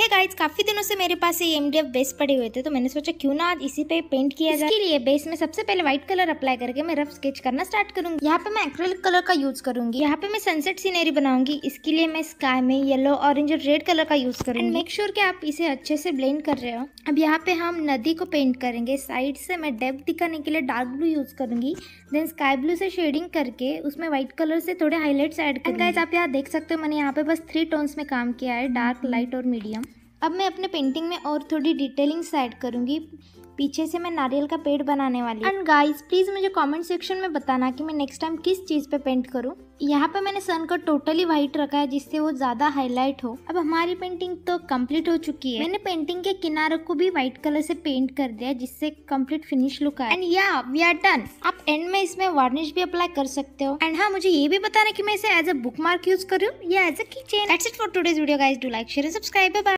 है hey guys काफ़ी दिनों से मेरे पास ये एम बेस पड़े हुए थे तो मैंने सोचा क्यों ना आज इसी पे पेंट किया जाए इसके लिए बेस में सबसे पहले व्हाइट कलर अप्लाई करके मैं रफ स्केच करना स्टार्ट करूंगी यहाँ पे मैं एक्रेलिक कलर का यूज करूंगी यहाँ पे मैं सनसेट सीनरी बनाऊंगी इसके लिए मैं स्काई में येलो ऑरेंज और रेड कलर का यूज करूंगी मेक श्योर sure आप इसे अच्छे से ब्लेंड कर रहे हो अब यहाँ पे हम नदी को पेंट करेंगे साइड से मैं डेप दिखाने के लिए डार्क ब्लू यूज करूंगी देन स्काई ब्लू से शेडिंग करके उसमें व्हाइट कलर से थोड़े हाईलाइट एड कर आप यहाँ देख सकते हो मैंने यहाँ पे बस थ्री टोन्स में काम किया है डार्क हम्म। लाइट और मीडियम अब मैं अपने पेंटिंग में और थोड़ी डिटेलिंग ऐड करूँगी पीछे से मैं नारियल का पेड़ बनाने वाली एंड गाइस प्लीज़ मुझे कमेंट सेक्शन में बताना कि मैं नेक्स्ट टाइम किस चीज़ पे पेंट करूँ यहाँ पे मैंने सन को टोटली व्हाइट रखा है जिससे वो ज़्यादा हाईलाइट हो अब हमारी पेंटिंग तो कंप्लीट हो चुकी है मैंने पेंटिंग के किनारों को भी व्हाइट कलर से पेंट कर दिया जिससे कम्प्लीट फिनिश लुक आया and yeah we are done आप एंड में इसमें वार्निश भी अप्लाई कर सकते हो एंड हाँ मुझे ये भी बताना की मैं इसे as a bookmark use करूँ या as a kitchen that's it for today's video guys do like share subscribe